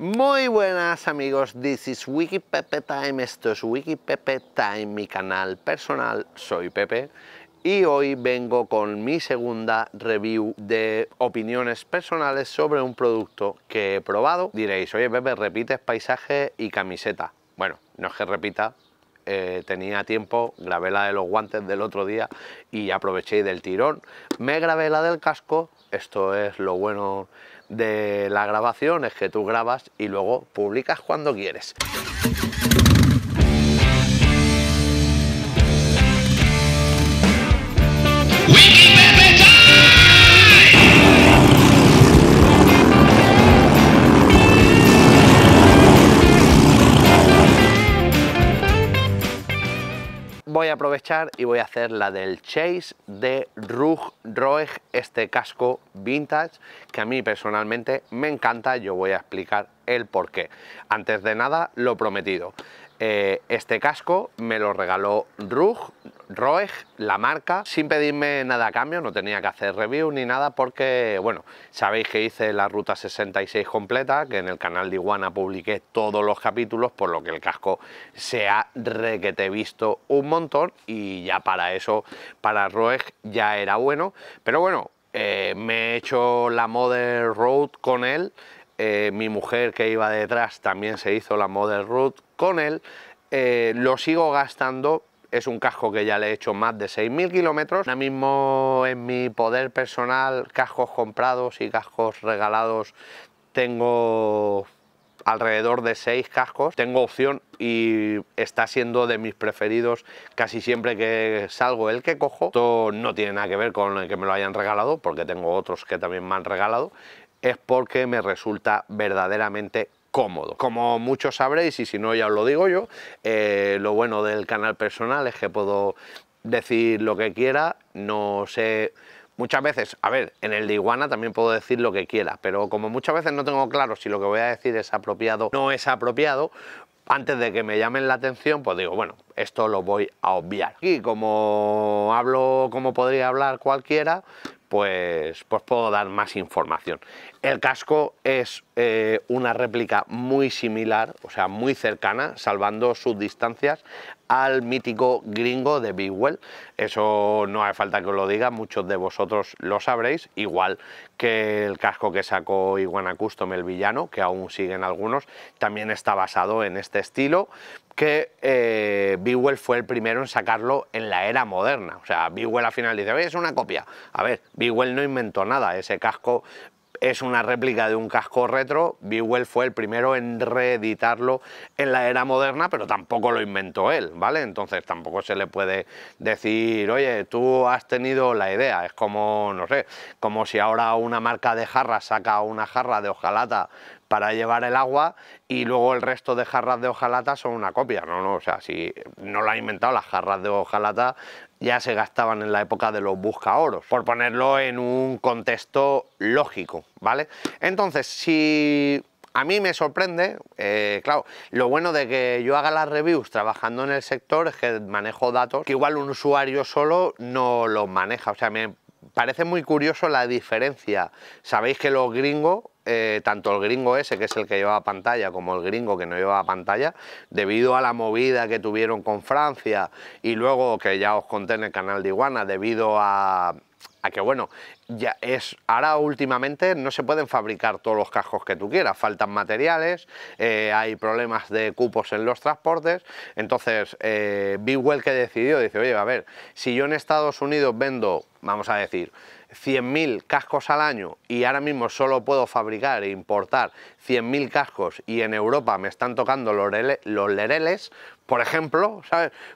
Muy buenas amigos, this is Wiki Time, esto es Wiki mi canal personal, soy Pepe y hoy vengo con mi segunda review de opiniones personales sobre un producto que he probado. Diréis, oye Pepe, repites paisaje y camiseta. Bueno, no es que repita, eh, tenía tiempo, grabé la de los guantes del otro día y aproveché del tirón. Me grabé la del casco, esto es lo bueno de la grabación es que tú grabas y luego publicas cuando quieres. aprovechar y voy a hacer la del Chase de Rug Roeg, este casco vintage que a mí personalmente me encanta, yo voy a explicar el porqué. Antes de nada, lo prometido. Eh, este casco me lo regaló Roeg, la marca, sin pedirme nada a cambio, no tenía que hacer review ni nada porque, bueno, sabéis que hice la ruta 66 completa, que en el canal de Iguana publiqué todos los capítulos, por lo que el casco se ha requete visto un montón y ya para eso, para Roeg ya era bueno, pero bueno, eh, me he hecho la Model Road con él, eh, mi mujer que iba detrás también se hizo la Model root con él, eh, lo sigo gastando, es un casco que ya le he hecho más de 6.000 kilómetros, ahora mismo en mi poder personal cascos comprados y cascos regalados tengo alrededor de seis cascos. Tengo opción y está siendo de mis preferidos casi siempre que salgo el que cojo. Esto no tiene nada que ver con el que me lo hayan regalado, porque tengo otros que también me han regalado es porque me resulta verdaderamente cómodo. Como muchos sabréis, y si no ya os lo digo yo, eh, lo bueno del canal personal es que puedo decir lo que quiera, no sé... Muchas veces, a ver, en el de Iguana también puedo decir lo que quiera, pero como muchas veces no tengo claro si lo que voy a decir es apropiado o no es apropiado, antes de que me llamen la atención, pues digo, bueno, esto lo voy a obviar. Y como hablo como podría hablar cualquiera, pues, pues puedo dar más información. El casco es eh, una réplica muy similar, o sea, muy cercana, salvando sus distancias, al mítico gringo de Bigwell. Eso no hace falta que os lo diga, muchos de vosotros lo sabréis, igual que el casco que sacó Iguana Custom, el villano, que aún siguen algunos, también está basado en este estilo, que eh, Bigwell fue el primero en sacarlo en la era moderna. O sea, Bigwell al final dice, es una copia. A ver, Bigwell no inventó nada, ese casco es una réplica de un casco retro. Bewell fue el primero en reeditarlo en la era moderna, pero tampoco lo inventó él, ¿vale? Entonces tampoco se le puede decir, oye, tú has tenido la idea. Es como, no sé, como si ahora una marca de jarras saca una jarra de hojalata para llevar el agua y luego el resto de jarras de hojalata son una copia, no, no, o sea, si no lo ha inventado, las jarras de hojalata ya se gastaban en la época de los buscaoros, por ponerlo en un contexto lógico, ¿vale? Entonces, si a mí me sorprende, eh, claro, lo bueno de que yo haga las reviews trabajando en el sector es que manejo datos que igual un usuario solo no los maneja, o sea, me parece muy curioso la diferencia. Sabéis que los gringos eh, tanto el gringo ese, que es el que llevaba pantalla, como el gringo que no llevaba pantalla, debido a la movida que tuvieron con Francia y luego, que ya os conté en el canal de Iguana, debido a, a que, bueno, ya es ahora últimamente no se pueden fabricar todos los cascos que tú quieras, faltan materiales, eh, hay problemas de cupos en los transportes, entonces eh, que decidió, dice, oye, a ver, si yo en Estados Unidos vendo vamos a decir, 100.000 cascos al año y ahora mismo solo puedo fabricar e importar 100.000 cascos y en Europa me están tocando los, lereles, por ejemplo,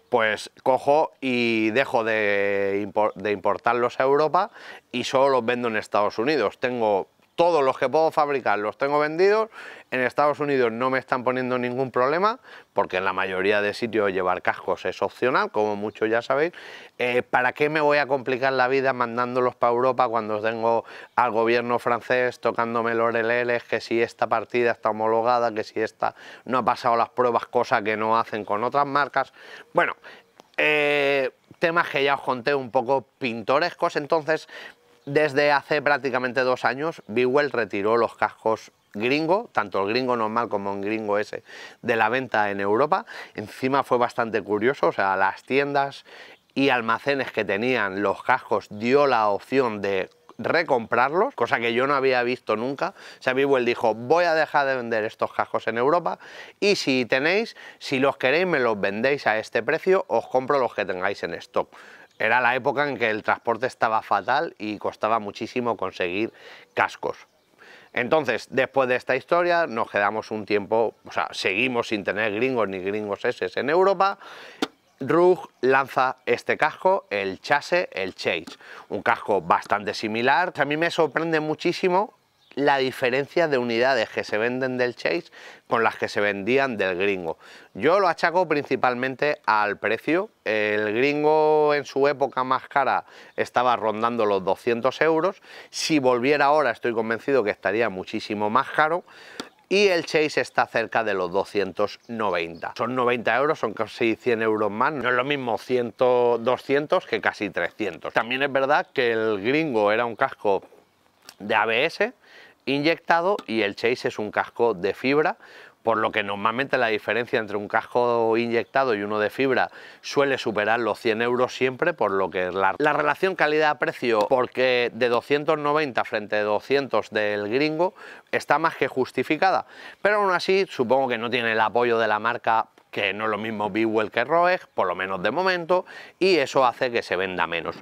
Pues cojo y dejo de, de importarlos a Europa y solo los vendo en Estados Unidos. Tengo todos los que puedo fabricar los tengo vendidos, en Estados Unidos no me están poniendo ningún problema, porque en la mayoría de sitios llevar cascos es opcional, como muchos ya sabéis, eh, ¿para qué me voy a complicar la vida mandándolos para Europa cuando tengo al gobierno francés tocándome los releles, que si esta partida está homologada, que si esta no ha pasado las pruebas, cosa que no hacen con otras marcas? Bueno, eh, temas que ya os conté un poco pintorescos, entonces desde hace prácticamente dos años, Bewell retiró los cascos gringo, tanto el gringo normal como el gringo ese, de la venta en Europa. Encima fue bastante curioso, o sea, las tiendas y almacenes que tenían los cascos dio la opción de recomprarlos, cosa que yo no había visto nunca. O sea, Bewell dijo, voy a dejar de vender estos cascos en Europa y si tenéis, si los queréis me los vendéis a este precio, os compro los que tengáis en stock. Era la época en que el transporte estaba fatal y costaba muchísimo conseguir cascos. Entonces, después de esta historia, nos quedamos un tiempo, o sea, seguimos sin tener gringos ni gringos S en Europa. RUG lanza este casco, el Chase, el Chase, un casco bastante similar. que A mí me sorprende muchísimo la diferencia de unidades que se venden del Chase con las que se vendían del gringo. Yo lo achaco principalmente al precio. El gringo en su época más cara estaba rondando los 200 euros. Si volviera ahora estoy convencido que estaría muchísimo más caro y el Chase está cerca de los 290. Son 90 euros, son casi 100 euros más, no es lo mismo 100, 200 que casi 300. También es verdad que el gringo era un casco de ABS, inyectado y el Chase es un casco de fibra, por lo que normalmente la diferencia entre un casco inyectado y uno de fibra suele superar los 100 euros siempre, por lo que la, relación calidad-precio, porque de 290 frente a 200 del gringo, está más que justificada. Pero aún así, supongo que no tiene el apoyo de la marca que no es lo mismo Bewell que Roeg, por lo menos de momento, y eso hace que se venda menos.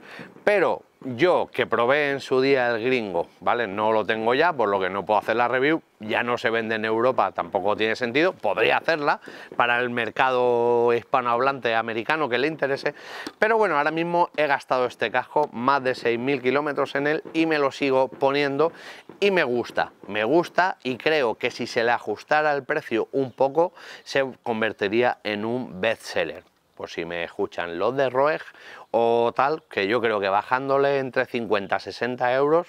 Pero yo, que probé en su día el gringo, ¿vale? No lo tengo ya, por lo que no puedo hacer la review. Ya no se vende en Europa, tampoco tiene sentido. Podría hacerla para el mercado hispanohablante americano que le interese. Pero bueno, ahora mismo he gastado este casco, más de 6.000 kilómetros en él, y me lo sigo poniendo y me gusta. Me gusta y creo que si se le ajustara el precio un poco, se convertiría en un bestseller por si me escuchan los de Roeg o tal, que yo creo que bajándole entre 50 a 60 euros,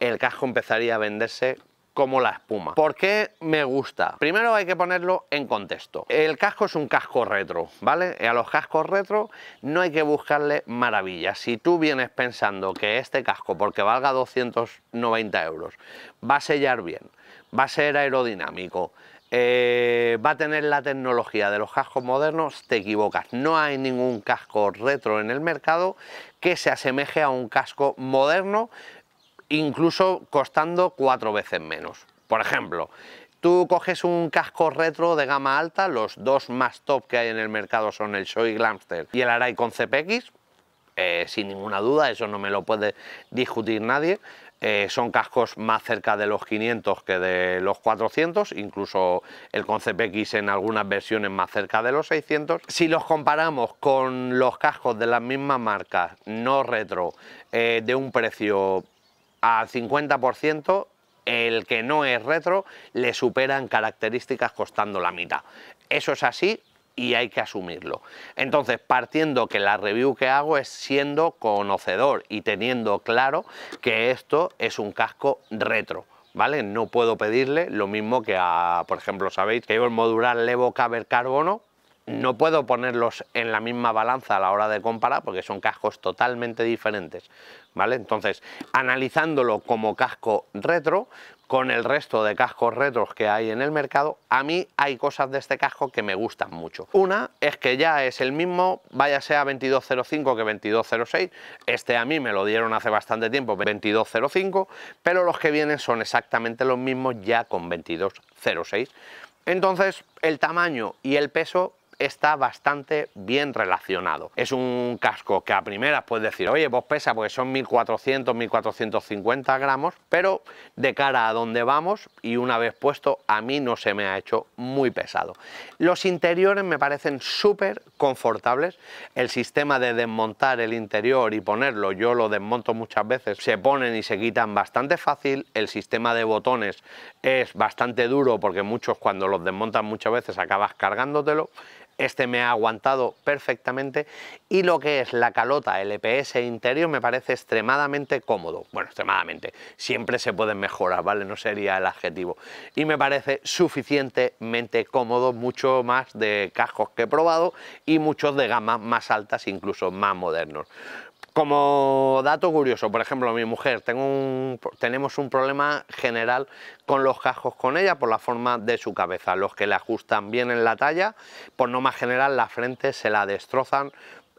el casco empezaría a venderse como la espuma. ¿Por qué me gusta? Primero hay que ponerlo en contexto. El casco es un casco retro, ¿vale? a los cascos retro no hay que buscarle maravillas. Si tú vienes pensando que este casco, porque valga 290 euros, va a sellar bien, va a ser aerodinámico, eh, va a tener la tecnología de los cascos modernos, te equivocas. No hay ningún casco retro en el mercado que se asemeje a un casco moderno, incluso costando cuatro veces menos. Por ejemplo, tú coges un casco retro de gama alta, los dos más top que hay en el mercado son el Shoei Glamster y el Arai con CPX, eh, sin ninguna duda, eso no me lo puede discutir nadie, eh, son cascos más cerca de los 500 que de los 400, incluso el Concept X en algunas versiones más cerca de los 600. Si los comparamos con los cascos de las mismas marcas, no retro, eh, de un precio al 50%, el que no es retro le superan características costando la mitad. Eso es así y hay que asumirlo. Entonces, partiendo que la review que hago es siendo conocedor y teniendo claro que esto es un casco retro. ¿Vale? No puedo pedirle lo mismo que a, por ejemplo, sabéis que yo el modular Levo Caber Carbono no puedo ponerlos en la misma balanza a la hora de comparar porque son cascos totalmente diferentes, ¿vale? Entonces, analizándolo como casco retro, con el resto de cascos retros que hay en el mercado, a mí hay cosas de este casco que me gustan mucho. Una es que ya es el mismo, vaya sea 2205 que 2206, este a mí me lo dieron hace bastante tiempo, 2205, pero los que vienen son exactamente los mismos ya con 2206. Entonces, el tamaño y el peso está bastante bien relacionado. Es un casco que a primeras puedes decir, oye, vos pues pesa porque son 1400, 1450 gramos, pero de cara a donde vamos y una vez puesto a mí no se me ha hecho muy pesado. Los interiores me parecen súper confortables, el sistema de desmontar el interior y ponerlo, yo lo desmonto muchas veces, se ponen y se quitan bastante fácil, el sistema de botones es bastante duro porque muchos cuando los desmontan muchas veces acabas cargándotelo, este me ha aguantado perfectamente y lo que es la calota LPS e interior me parece extremadamente cómodo. Bueno, extremadamente. Siempre se pueden mejorar, ¿vale? No sería el adjetivo. Y me parece suficientemente cómodo, mucho más de cascos que he probado y muchos de gamas más altas, incluso más modernos. Como dato curioso, por ejemplo, mi mujer, tenemos un problema general con los cascos con ella por la forma de su cabeza. Los que le ajustan bien en la talla, por no más general la frente se la destrozan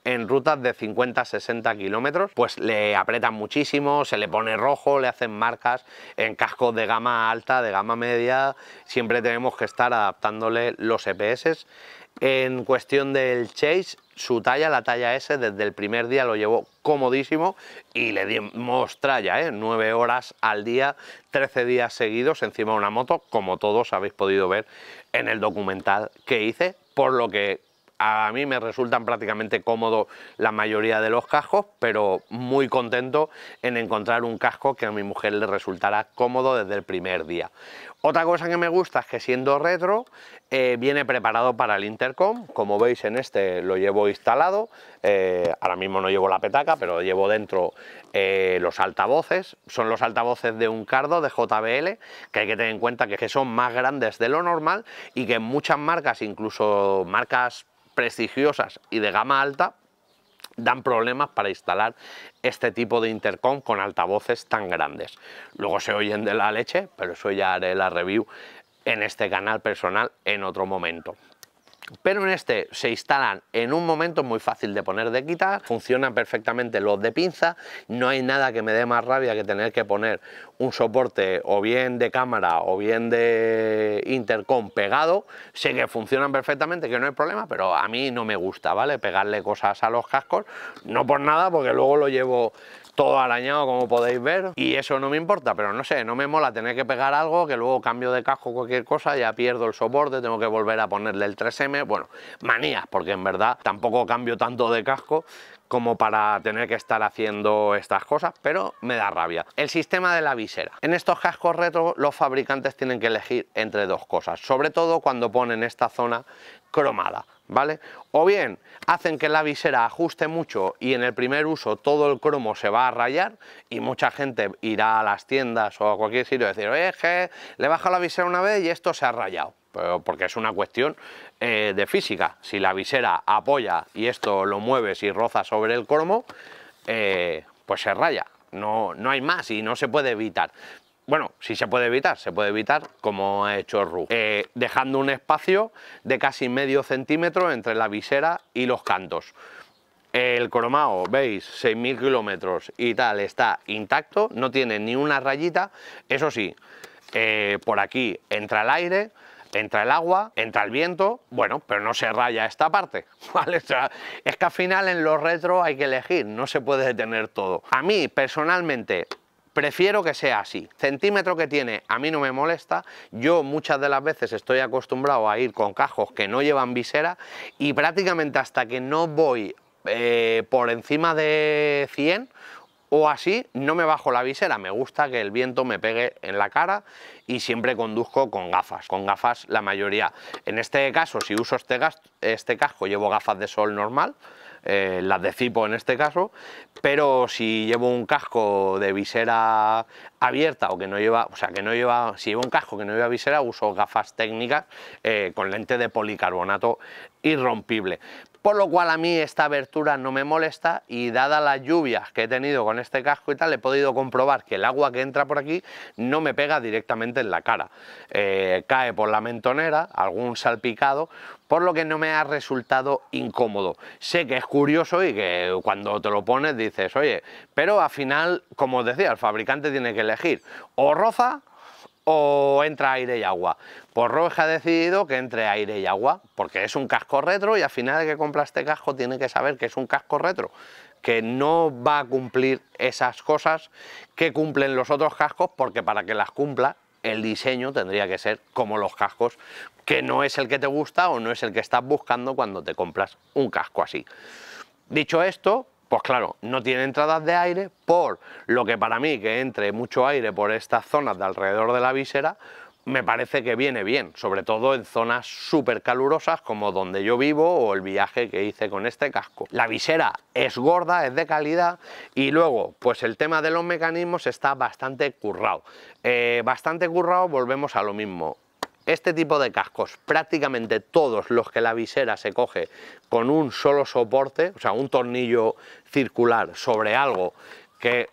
en rutas de 50-60 kilómetros, pues le apretan muchísimo, se le pone rojo, le hacen marcas en cascos de gama alta, de gama media, siempre tenemos que estar adaptándole los EPS en cuestión del chase, su talla, la talla S, desde el primer día lo llevó comodísimo y le dimos tralla, ¿eh? 9 horas al día, 13 días seguidos encima de una moto, como todos habéis podido ver en el documental que hice, por lo que a mí me resultan prácticamente cómodos la mayoría de los cascos, pero muy contento en encontrar un casco que a mi mujer le resultará cómodo desde el primer día. Otra cosa que me gusta es que siendo retro, eh, viene preparado para el intercom. Como veis en este lo llevo instalado, eh, ahora mismo no llevo la petaca, pero llevo dentro eh, los altavoces. Son los altavoces de un cardo de JBL, que hay que tener en cuenta que son más grandes de lo normal y que muchas marcas, incluso marcas prestigiosas y de gama alta dan problemas para instalar este tipo de intercom con altavoces tan grandes. Luego se oyen de la leche, pero eso ya haré la review en este canal personal en otro momento. Pero en este se instalan en un momento muy fácil de poner de quitar, funcionan perfectamente los de pinza, no hay nada que me dé más rabia que tener que poner un soporte o bien de cámara o bien de intercom pegado, sé que funcionan perfectamente, que no hay problema, pero a mí no me gusta, ¿vale? Pegarle cosas a los cascos, no por nada, porque luego lo llevo todo arañado como podéis ver y eso no me importa, pero no sé, no me mola tener que pegar algo que luego cambio de casco cualquier cosa, ya pierdo el soporte, tengo que volver a ponerle el 3M, bueno, manías, porque en verdad tampoco cambio tanto de casco como para tener que estar haciendo estas cosas, pero me da rabia. El sistema de la visera. En estos cascos retro los fabricantes tienen que elegir entre dos cosas, sobre todo cuando ponen esta zona cromada. ¿vale? O bien hacen que la visera ajuste mucho y en el primer uso todo el cromo se va a rayar y mucha gente irá a las tiendas o a cualquier sitio y decir, oye, le he la visera una vez y esto se ha rayado. porque es una cuestión eh, de física. Si la visera apoya y esto lo mueves y roza sobre el cromo, eh, pues se raya. No, no hay más y no se puede evitar bueno, si se puede evitar, se puede evitar como ha hecho Ru, eh, dejando un espacio de casi medio centímetro entre la visera y los cantos. El cromado, veis, 6.000 kilómetros y tal, está intacto, no tiene ni una rayita, eso sí, eh, por aquí entra el aire, entra el agua, entra el viento, bueno, pero no se raya esta parte, ¿vale? es que al final en los retro hay que elegir, no se puede detener todo. A mí, personalmente, prefiero que sea así. Centímetro que tiene a mí no me molesta, yo muchas de las veces estoy acostumbrado a ir con cajos que no llevan visera y prácticamente hasta que no voy eh, por encima de 100 o así no me bajo la visera, me gusta que el viento me pegue en la cara y siempre conduzco con gafas, con gafas la mayoría. En este caso, si uso este, este casco, llevo gafas de sol normal, eh, las de Cipo en este caso, pero si llevo un casco de visera abierta o que no lleva, o sea, que no lleva, si llevo un casco que no lleva visera, uso gafas técnicas eh, con lente de policarbonato irrompible por lo cual a mí esta abertura no me molesta y dada las lluvias que he tenido con este casco y tal, he podido comprobar que el agua que entra por aquí no me pega directamente en la cara. Eh, cae por la mentonera, algún salpicado, por lo que no me ha resultado incómodo. Sé que es curioso y que cuando te lo pones dices, oye, pero al final, como os decía, el fabricante tiene que elegir o roza o entra aire y agua. Por pues Roja ha decidido que entre aire y agua, porque es un casco retro y al final de que compra este casco tiene que saber que es un casco retro, que no va a cumplir esas cosas que cumplen los otros cascos, porque para que las cumpla el diseño tendría que ser como los cascos, que no es el que te gusta o no es el que estás buscando cuando te compras un casco así. Dicho esto, pues claro, no tiene entradas de aire por lo que para mí que entre mucho aire por estas zonas de alrededor de la visera, me parece que viene bien, sobre todo en zonas súper calurosas como donde yo vivo o el viaje que hice con este casco. La visera es gorda, es de calidad y luego pues el tema de los mecanismos está bastante currado. Eh, bastante currado volvemos a lo mismo, este tipo de cascos, prácticamente todos los que la visera se coge con un solo soporte, o sea, un tornillo circular sobre algo que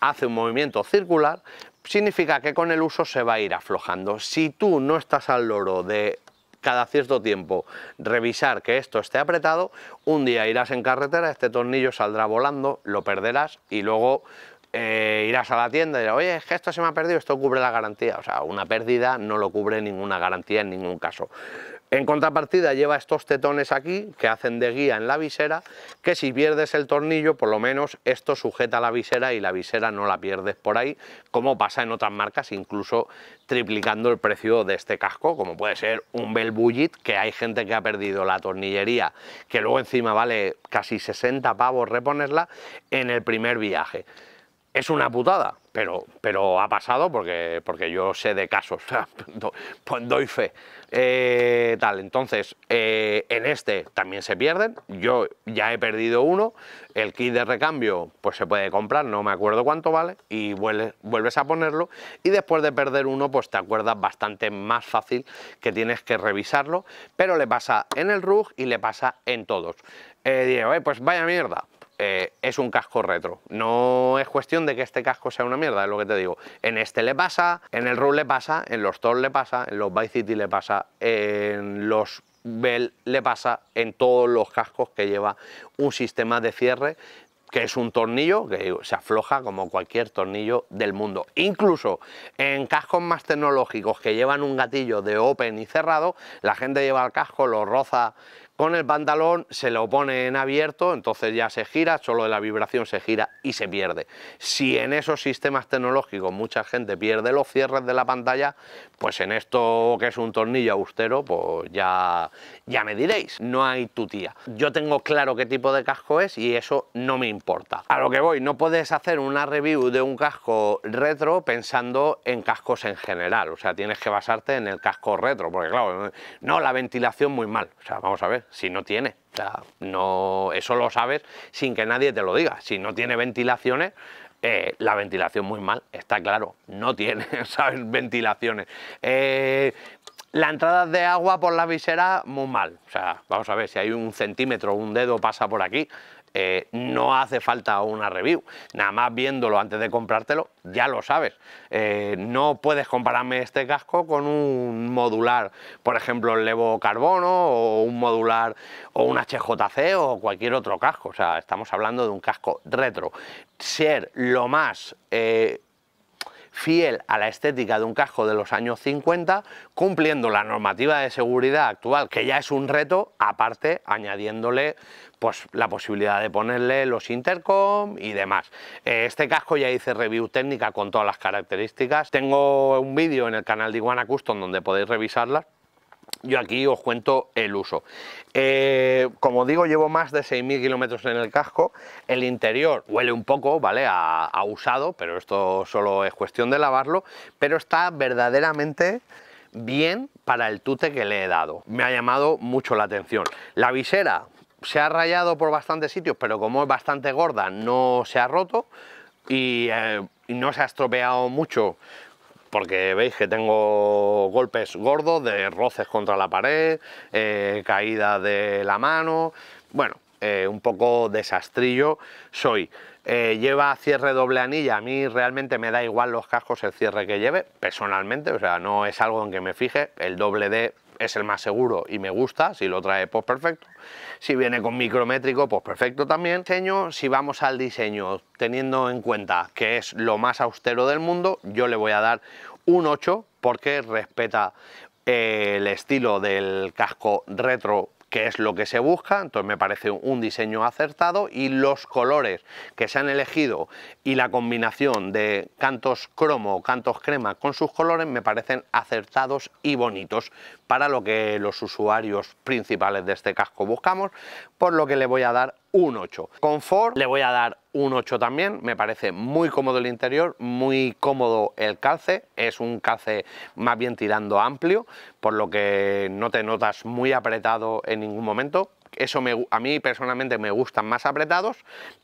hace un movimiento circular, significa que con el uso se va a ir aflojando. Si tú no estás al loro de cada cierto tiempo revisar que esto esté apretado, un día irás en carretera, este tornillo saldrá volando, lo perderás y luego eh, irás a la tienda y dirás, oye, es que esto se me ha perdido, esto cubre la garantía. O sea, una pérdida no lo cubre ninguna garantía en ningún caso. En contrapartida lleva estos tetones aquí que hacen de guía en la visera, que si pierdes el tornillo, por lo menos esto sujeta la visera y la visera no la pierdes por ahí, como pasa en otras marcas, incluso triplicando el precio de este casco, como puede ser un Bell Bullit, que hay gente que ha perdido la tornillería, que luego encima vale casi 60 pavos reponerla en el primer viaje es una putada, pero, pero ha pasado porque, porque yo sé de casos, pues doy fe. Eh, tal, entonces, eh, en este también se pierden, yo ya he perdido uno, el kit de recambio pues se puede comprar, no me acuerdo cuánto vale, y vuelves, a ponerlo, y después de perder uno pues te acuerdas bastante más fácil que tienes que revisarlo, pero le pasa en el RUG y le pasa en todos. Eh, digo, pues vaya mierda, eh, es un casco retro. No es cuestión de que este casco sea una mierda, es lo que te digo. En este le pasa, en el Rule le pasa, en los Thor le pasa, en los Vice City le pasa, en los Bell le pasa, en todos los cascos que lleva un sistema de cierre que es un tornillo que se afloja como cualquier tornillo del mundo. Incluso en cascos más tecnológicos que llevan un gatillo de open y cerrado, la gente lleva el casco, lo roza con el pantalón se lo pone en abierto, entonces ya se gira, solo de la vibración se gira y se pierde. Si en esos sistemas tecnológicos mucha gente pierde los cierres de la pantalla, pues en esto que es un tornillo austero, pues ya, ya me diréis, no hay tutía. Yo tengo claro qué tipo de casco es y eso no me importa. A lo que voy, no puedes hacer una review de un casco retro pensando en cascos en general, o sea, tienes que basarte en el casco retro, porque claro, no, la ventilación muy mal, o sea, vamos a ver, si no tiene? No, eso lo sabes sin que nadie te lo diga. Si no tiene ventilaciones, eh, la ventilación muy mal, está claro, no tiene, ¿sabes? Ventilaciones. Eh, la entrada de agua por la visera, muy mal. O sea, vamos a ver, si hay un centímetro, un dedo pasa por aquí, eh, no hace falta una review. Nada más viéndolo antes de comprártelo, ya lo sabes. Eh, no puedes compararme este casco con un modular, por ejemplo, el Levo Carbono o un modular o un HJC o cualquier otro casco. O sea, estamos hablando de un casco retro. Ser lo más... Eh, fiel a la estética de un casco de los años 50, cumpliendo la normativa de seguridad actual, que ya es un reto, aparte añadiéndole pues, la posibilidad de ponerle los intercom y demás. Eh, este casco ya hice review técnica con todas las características. Tengo un vídeo en el canal de Iguana Custom donde podéis revisarlas, yo aquí os cuento el uso. Eh, como digo, llevo más de 6.000 kilómetros en el casco, el interior huele un poco, ¿vale? A, usado, pero esto solo es cuestión de lavarlo, pero está verdaderamente bien para el tute que le he dado. Me ha llamado mucho la atención. La visera se ha rayado por bastantes sitios, pero como es bastante gorda, no se ha roto y, eh, y no se ha estropeado mucho porque veis que tengo golpes gordos de roces contra la pared, eh, caída de la mano, bueno, eh, un poco desastrillo soy. Eh, lleva cierre doble anilla, a mí realmente me da igual los cascos el cierre que lleve, personalmente, o sea, no es algo en que me fije, el doble D es el más seguro y me gusta, si lo trae pues perfecto, si viene con micrométrico pues perfecto también. Diseño, si vamos al diseño teniendo en cuenta que es lo más austero del mundo, yo le voy a dar un 8 porque respeta eh, el estilo del casco retro que es lo que se busca, entonces me parece un diseño acertado y los colores que se han elegido y la combinación de cantos cromo o cantos crema con sus colores me parecen acertados y bonitos para lo que los usuarios principales de este casco buscamos, por lo que le voy a dar un 8. Confort le voy a dar un 8 también, me parece muy cómodo el interior, muy cómodo el calce, es un calce más bien tirando amplio, por lo que no te notas muy apretado en ningún momento, eso a mí personalmente me gustan más apretados,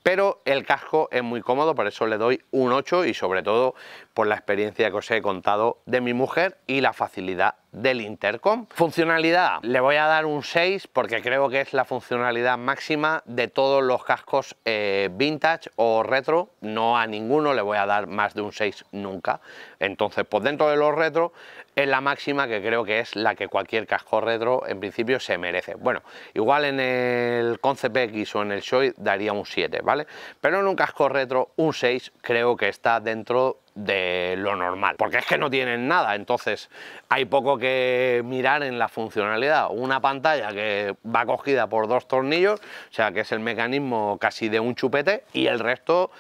pero el casco es muy cómodo, por eso le doy un 8 y sobre todo por la experiencia que os he contado de mi mujer y la facilidad del intercom. Funcionalidad, le voy a dar un 6 porque creo que es la funcionalidad máxima de todos los cascos eh, vintage o retro, no a ninguno le voy a dar más de un 6 nunca. Entonces, pues dentro de los retro es la máxima que creo que es la que cualquier casco retro en principio se merece. Bueno, igual en el Concept X o en el Shoei daría un 7, ¿vale? Pero en un casco retro un 6 creo que está dentro de lo normal, porque es que no tienen nada, entonces hay poco que mirar en la funcionalidad. Una pantalla que va cogida por dos tornillos, o sea que es el mecanismo casi de un chupete, y el resto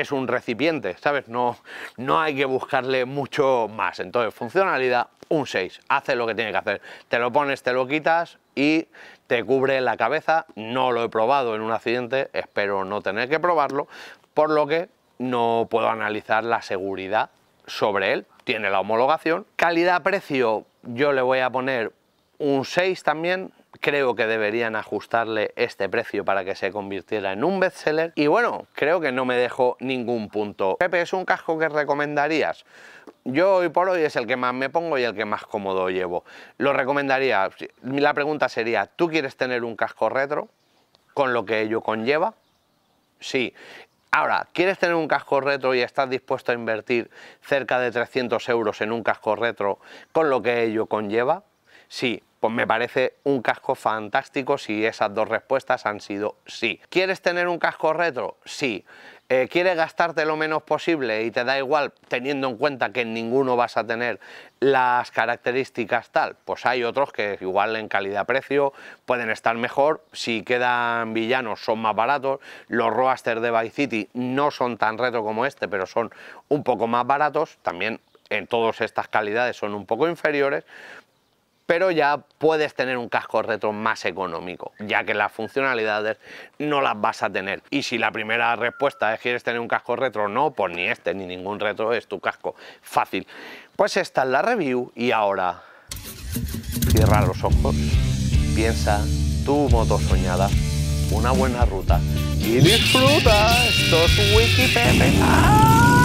es un recipiente, ¿sabes? No, no hay que buscarle mucho más. Entonces, funcionalidad, un 6. Hace lo que tiene que hacer. Te lo pones, te lo quitas y te cubre la cabeza. No lo he probado en un accidente, espero no tener que probarlo, por lo que no puedo analizar la seguridad sobre él. Tiene la homologación. Calidad-precio, yo le voy a poner un 6 también creo que deberían ajustarle este precio para que se convirtiera en un bestseller y bueno, creo que no me dejo ningún punto. Pepe, ¿es un casco que recomendarías? Yo hoy por hoy es el que más me pongo y el que más cómodo llevo. Lo recomendaría, la pregunta sería, ¿tú quieres tener un casco retro con lo que ello conlleva? Sí. Ahora, ¿quieres tener un casco retro y estás dispuesto a invertir cerca de 300 euros en un casco retro con lo que ello conlleva? Sí, pues me parece un casco fantástico si esas dos respuestas han sido sí. ¿Quieres tener un casco retro? Sí. Eh, ¿Quieres gastarte lo menos posible y te da igual teniendo en cuenta que en ninguno vas a tener las características tal? Pues hay otros que igual en calidad-precio pueden estar mejor, si quedan villanos son más baratos, los Roasters de Vice City no son tan retro como este, pero son un poco más baratos, también en todas estas calidades son un poco inferiores, pero ya puedes tener un casco retro más económico, ya que las funcionalidades no las vas a tener. Y si la primera respuesta es quieres tener un casco retro, no, pues ni este ni ningún retro es tu casco. Fácil. Pues esta es la review y ahora cierra los ojos, piensa tu moto soñada, una buena ruta y disfruta estos Wikipedia.